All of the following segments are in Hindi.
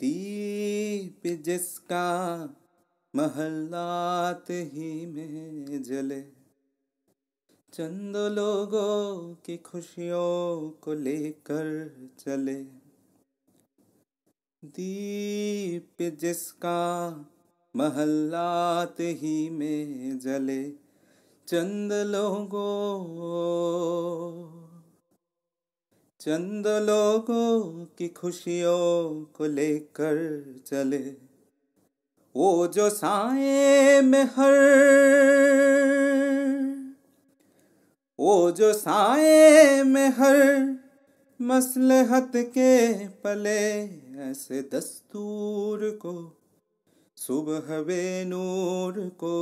दीप जिसका महल्लात ही में जले चंद लोगों की खुशियों को लेकर चले दीप जिसका महल्लात ही में जले चंद लोगो चंद लोगों की खुशियों को लेकर चले वो जो साए में हर वो जो साए में हर मसलहत के पले ऐसे दस्तूर को सुबह वे नूर को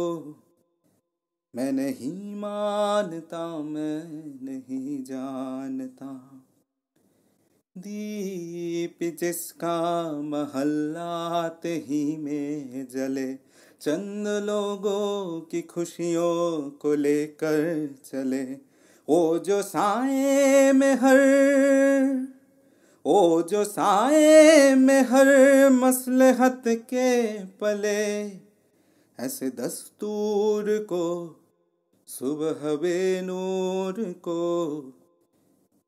मैं नहीं मानता मैं नहीं जानता दीप जिसका महल्लात ही में जले चंद लोगों की खुशियों को लेकर चले ओ जो साए में हर ओ जो साए में हर मसलहत के पले ऐसे दस्तूर को सुबह वे नूर को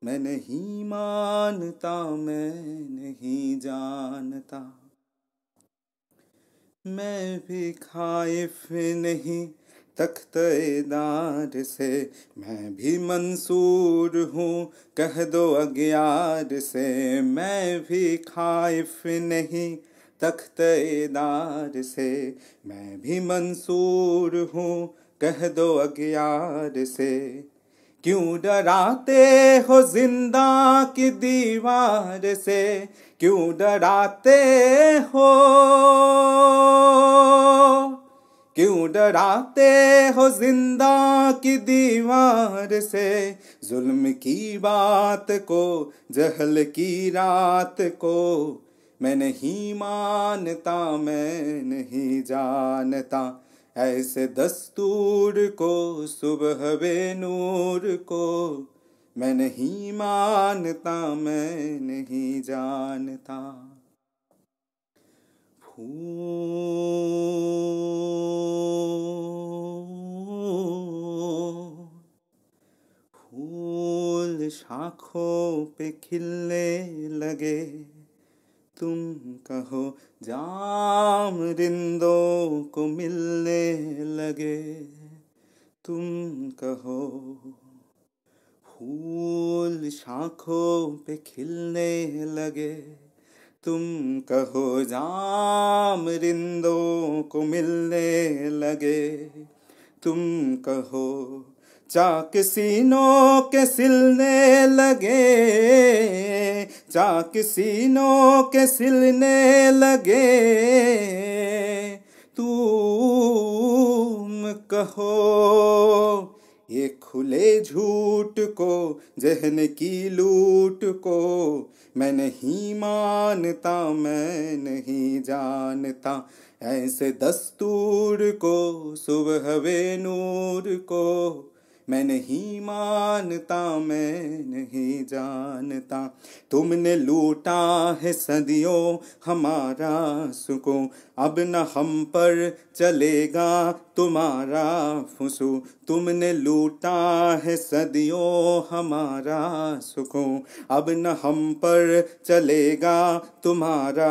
मैं नहीं मानता मैं नहीं जानता मैं भी खाइफ नहीं तख्तेदार से मैं भी मंसूर हूँ कह दो अग्यार से मैं भी खाइफ नहीं तख्तेदार से मैं भी मंसूर हूँ कह दो अग्यार से क्यों डराते हो जिंदा की दीवार से क्यों डराते हो क्यों डराते हो जिंदा की दीवार से जुल्म की बात को जहल की रात को मैं नहीं मानता मैं नहीं जानता ऐसे दस्तूर को सुबह बे नूर को मैं नहीं मानता मैं नहीं जानता फूल शाखों पे खिलने लगे तुम कहो जाम रिंदों को मिलने लगे तुम कहो फूल शाखों पे खिलने लगे तुम कहो जाम रिंदों को मिलने लगे तुम कहो चाक सीनों के सिलने लगे चाक नो के सिलने लगे तुम कहो ये खुले झूठ को जहन की लूट को मैं नहीं मानता मैं नहीं जानता ऐसे दस्तूर को सुबह वे नूर को मैं नहीं मानता मैं नहीं जानता तुमने लूटा है सदियों हमारा सुकून अब न हम पर चलेगा तुम्हारा फुसू तुमने लूटा है सदियों हमारा सुखो अब न हम पर चलेगा तुम्हारा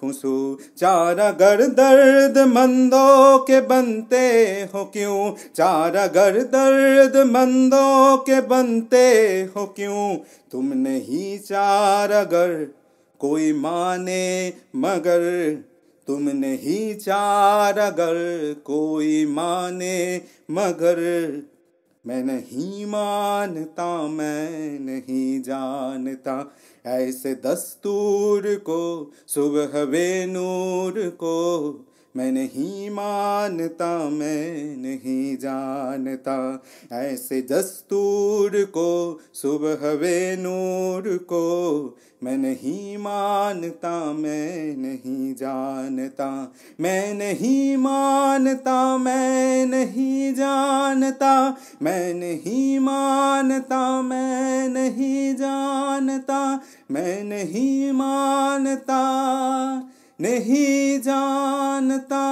फुसू चारा गर दर्द मंदों के बनते हो क्यों चारा गर दर्द मंदों के बनते हो क्यों तुमने ही चारा गर कोई माने मगर तुम नहीं चार अगर कोई माने मगर मैं नहीं मानता मैं नहीं जानता ऐसे दस्तूर को सुबह वे नूर को मैं नहीं मानता मैं नहीं जानता ऐसे दस्तूर को सुबह वे नूर को मैं नहीं मानता मैं नहीं जानता मैं नहीं मानता मैं नहीं जानता मैं नहीं मानता मैं नहीं जानता मैं नहीं मानता नहीं जानता